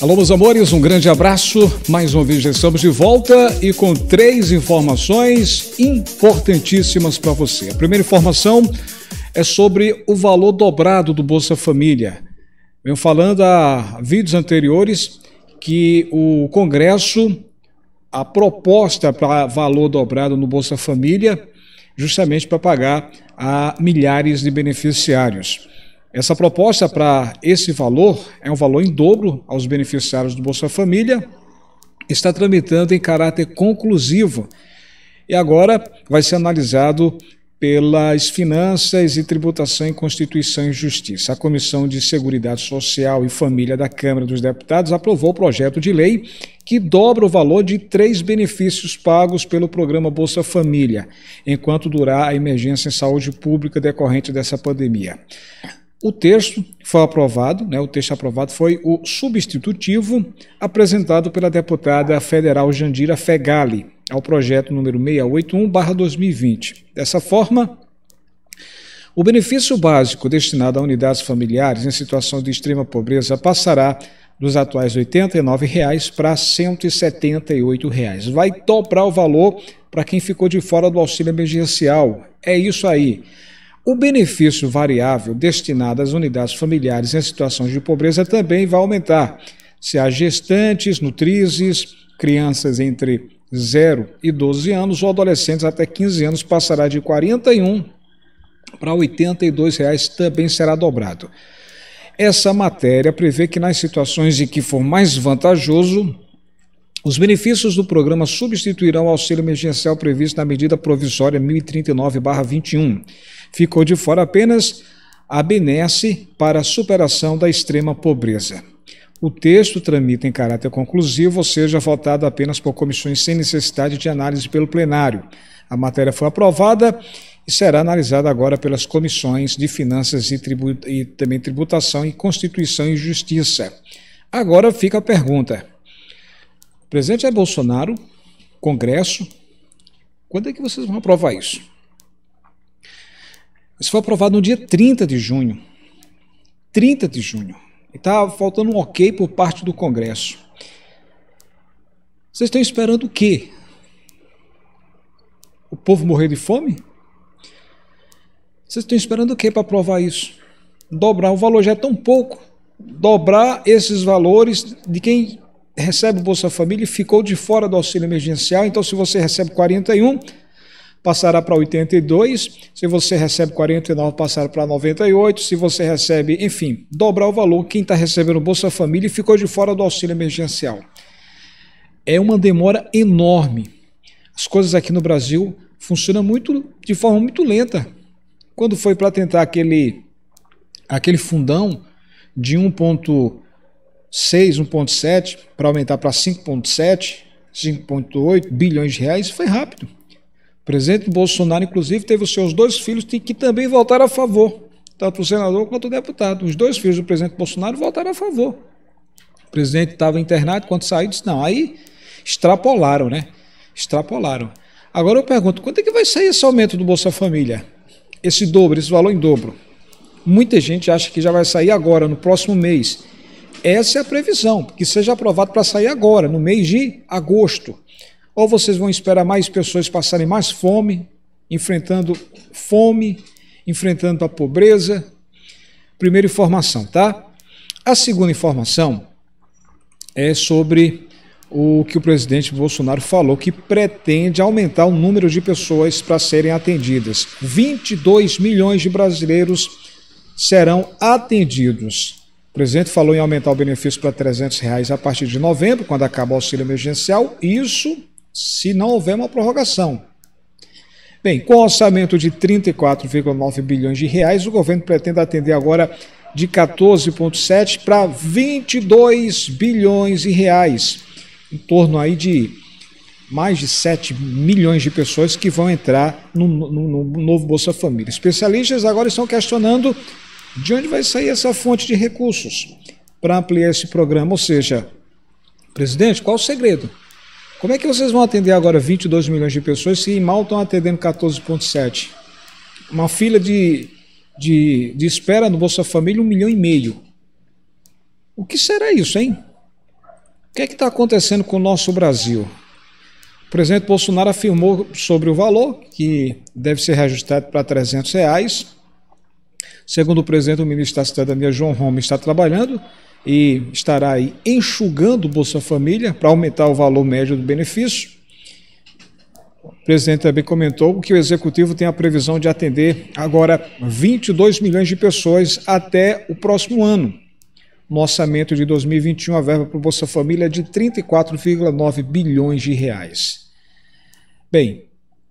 Alô, meus amores, um grande abraço. Mais uma vez já estamos de volta e com três informações importantíssimas para você. A primeira informação é sobre o valor dobrado do Bolsa Família. Venho falando há vídeos anteriores que o Congresso, a proposta para valor dobrado no Bolsa Família, justamente para pagar a milhares de beneficiários. Essa proposta para esse valor é um valor em dobro aos beneficiários do Bolsa Família, está tramitando em caráter conclusivo e agora vai ser analisado pelas Finanças e Tributação em Constituição e Justiça. A Comissão de Seguridade Social e Família da Câmara dos Deputados aprovou o projeto de lei que dobra o valor de três benefícios pagos pelo programa Bolsa Família, enquanto durar a emergência em saúde pública decorrente dessa pandemia. O texto foi aprovado, né, o texto aprovado foi o substitutivo apresentado pela deputada federal Jandira Fegali ao projeto número 681/2020. Dessa forma, o benefício básico destinado a unidades familiares em situação de extrema pobreza passará dos atuais R$ 89,00 para R$ 178,00. Vai dobrar o valor para quem ficou de fora do auxílio emergencial. É isso aí. O benefício variável destinado às unidades familiares em situações de pobreza também vai aumentar. Se há gestantes, nutrizes, crianças entre 0 e 12 anos ou adolescentes até 15 anos, passará de R$ 41 para R$ 82, reais, também será dobrado. Essa matéria prevê que nas situações em que for mais vantajoso, os benefícios do programa substituirão o auxílio emergencial previsto na medida provisória 1039-21 Ficou de fora apenas a benesse para a superação da extrema pobreza. O texto tramita em caráter conclusivo, ou seja, votado apenas por comissões sem necessidade de análise pelo plenário. A matéria foi aprovada e será analisada agora pelas comissões de Finanças e, e também Tributação e Constituição e Justiça. Agora fica a pergunta: presidente é Bolsonaro, Congresso, quando é que vocês vão aprovar isso? Isso foi aprovado no dia 30 de junho. 30 de junho. E está faltando um ok por parte do Congresso. Vocês estão esperando o quê? O povo morrer de fome? Vocês estão esperando o quê para aprovar isso? Dobrar o valor já é tão pouco. Dobrar esses valores de quem recebe o Bolsa Família e ficou de fora do auxílio emergencial. Então, se você recebe 41, passará para 82, se você recebe 49, passará para 98, se você recebe, enfim, dobrar o valor, quem está recebendo Bolsa Família e ficou de fora do auxílio emergencial. É uma demora enorme. As coisas aqui no Brasil funcionam muito de forma muito lenta. Quando foi para tentar aquele, aquele fundão de 1,6, 1,7, para aumentar para 5,7, 5,8 bilhões de reais, foi rápido presidente Bolsonaro, inclusive, teve os seus dois filhos que também votaram a favor, tanto o senador quanto o deputado. Os dois filhos do presidente Bolsonaro votaram a favor. O presidente estava internado, quando saiu, disse: não, aí extrapolaram, né? Extrapolaram. Agora eu pergunto: quanto é que vai sair esse aumento do Bolsa Família? Esse dobro, esse valor em dobro. Muita gente acha que já vai sair agora, no próximo mês. Essa é a previsão, que seja aprovado para sair agora, no mês de agosto ou vocês vão esperar mais pessoas passarem mais fome, enfrentando fome, enfrentando a pobreza. Primeira informação, tá? A segunda informação é sobre o que o presidente Bolsonaro falou que pretende aumentar o número de pessoas para serem atendidas. 22 milhões de brasileiros serão atendidos. O presidente falou em aumentar o benefício para 300 reais a partir de novembro, quando acabar o auxílio emergencial. Isso se não houver uma prorrogação. Bem, com um orçamento de 34,9 bilhões de reais, o governo pretende atender agora de 14,7 para 22 bilhões de reais, em torno aí de mais de 7 milhões de pessoas que vão entrar no, no, no novo Bolsa Família. Especialistas agora estão questionando de onde vai sair essa fonte de recursos para ampliar esse programa, ou seja, presidente, qual o segredo? Como é que vocês vão atender agora 22 milhões de pessoas se mal estão atendendo 14,7? Uma fila de, de, de espera no Bolsa Família, um milhão e meio. O que será isso, hein? O que é que está acontecendo com o nosso Brasil? O presidente Bolsonaro afirmou sobre o valor, que deve ser reajustado para 300 reais. Segundo o presidente, o ministro da Cidadania, João Roma, está trabalhando e estará aí enxugando o Bolsa Família para aumentar o valor médio do benefício. O presidente também comentou que o executivo tem a previsão de atender agora 22 milhões de pessoas até o próximo ano. No orçamento de 2021, a verba para o Bolsa Família é de 34,9 bilhões de reais. Bem,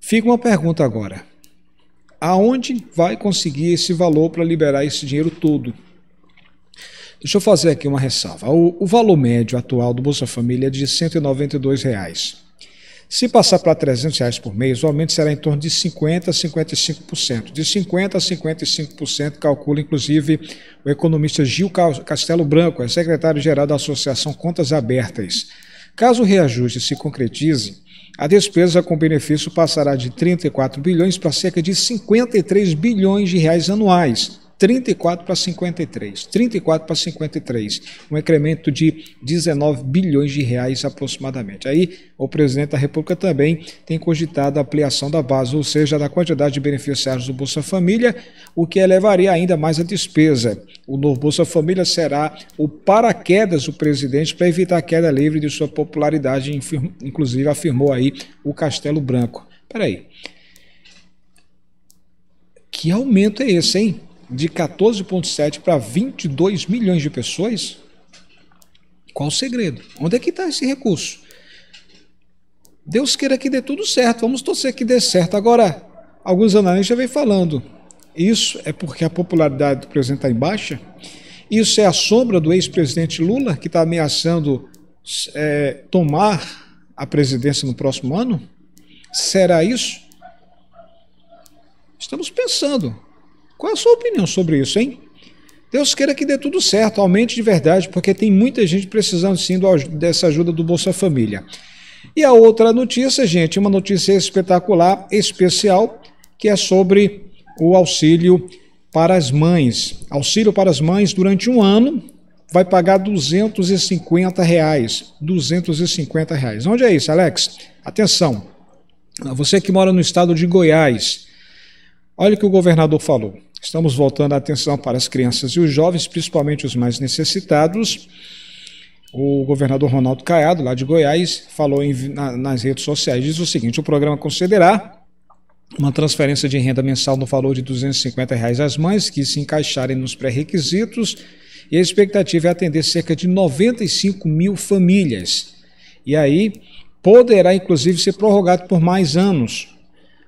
fica uma pergunta agora. Aonde vai conseguir esse valor para liberar esse dinheiro todo? Deixa eu fazer aqui uma ressalva. O, o valor médio atual do Bolsa Família é de R$ 192. Reais. Se passar para R$ reais por mês, o aumento será em torno de 50% a 55%. De 50% a 55%, calcula inclusive o economista Gil Castelo Branco, é secretário-geral da Associação Contas Abertas. Caso o reajuste se concretize, a despesa com benefício passará de 34 bilhões para cerca de 53 bilhões de reais anuais, 34 para 53, 34 para 53, um incremento de 19 bilhões de reais aproximadamente. Aí o presidente da República também tem cogitado a ampliação da base, ou seja, da quantidade de beneficiários do Bolsa Família, o que elevaria ainda mais a despesa. O novo Bolsa Família será o paraquedas do presidente para evitar a queda livre de sua popularidade, inclusive afirmou aí o Castelo Branco. Peraí. Que aumento é esse, hein? de 14,7 para 22 milhões de pessoas? Qual o segredo? Onde é que está esse recurso? Deus queira que dê tudo certo, vamos torcer que dê certo. Agora, alguns analistas já vêm falando, isso é porque a popularidade do presidente está em baixa? Isso é a sombra do ex-presidente Lula, que está ameaçando é, tomar a presidência no próximo ano? Será isso? Estamos pensando, qual é a sua opinião sobre isso, hein? Deus queira que dê tudo certo, aumente de verdade, porque tem muita gente precisando sim dessa ajuda do Bolsa Família. E a outra notícia, gente, uma notícia espetacular, especial, que é sobre o auxílio para as mães. Auxílio para as mães durante um ano vai pagar 250 reais. 250 reais. Onde é isso, Alex? Atenção, você que mora no estado de Goiás, Olha o que o governador falou. Estamos voltando a atenção para as crianças e os jovens, principalmente os mais necessitados. O governador Ronaldo Caiado, lá de Goiás, falou em, na, nas redes sociais, diz o seguinte, o programa concederá uma transferência de renda mensal no valor de R$ 250 reais às mães que se encaixarem nos pré-requisitos e a expectativa é atender cerca de 95 mil famílias. E aí poderá, inclusive, ser prorrogado por mais anos.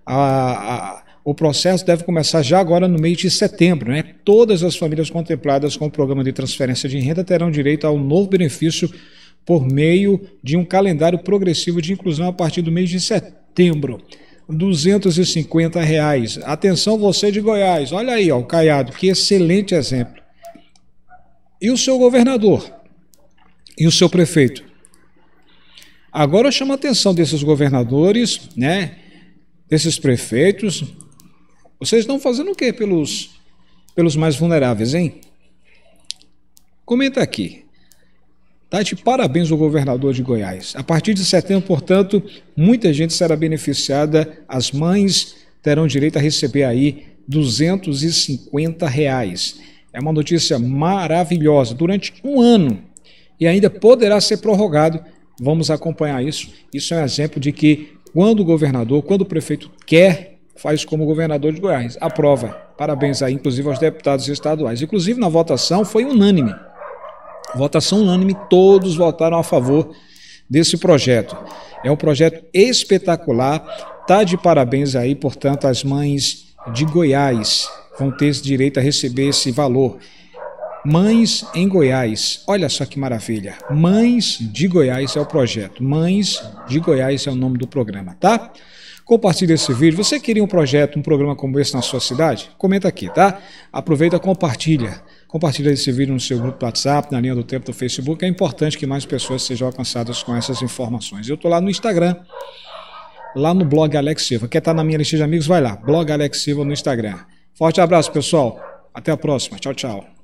A, a, o processo deve começar já agora no mês de setembro. Né? Todas as famílias contempladas com o programa de transferência de renda terão direito ao novo benefício por meio de um calendário progressivo de inclusão a partir do mês de setembro. R$ 250. Reais. Atenção você de Goiás, olha aí, ó, o Caiado, que excelente exemplo. E o seu governador? E o seu prefeito? Agora eu chamo a atenção desses governadores, né? Desses prefeitos, vocês estão fazendo o que pelos, pelos mais vulneráveis, hein? Comenta aqui. Tá de parabéns ao governador de Goiás. A partir de setembro, portanto, muita gente será beneficiada. As mães terão direito a receber aí 250 reais. É uma notícia maravilhosa. Durante um ano e ainda poderá ser prorrogado. Vamos acompanhar isso. Isso é um exemplo de que quando o governador, quando o prefeito quer faz como governador de Goiás, aprova. Parabéns aí, inclusive, aos deputados estaduais. Inclusive, na votação foi unânime. Votação unânime, todos votaram a favor desse projeto. É um projeto espetacular. Tá de parabéns aí, portanto, as mães de Goiás vão ter esse direito a receber esse valor. Mães em Goiás, olha só que maravilha. Mães de Goiás é o projeto. Mães de Goiás é o nome do programa, tá? Compartilhe esse vídeo. Você queria um projeto, um programa como esse na sua cidade? Comenta aqui, tá? Aproveita, compartilha. Compartilhe esse vídeo no seu grupo do WhatsApp, na linha do tempo do Facebook. É importante que mais pessoas sejam alcançadas com essas informações. Eu estou lá no Instagram, lá no blog Alex Silva. Quer estar tá na minha lista de amigos? Vai lá, blog Alex Silva no Instagram. Forte abraço, pessoal. Até a próxima. Tchau, tchau.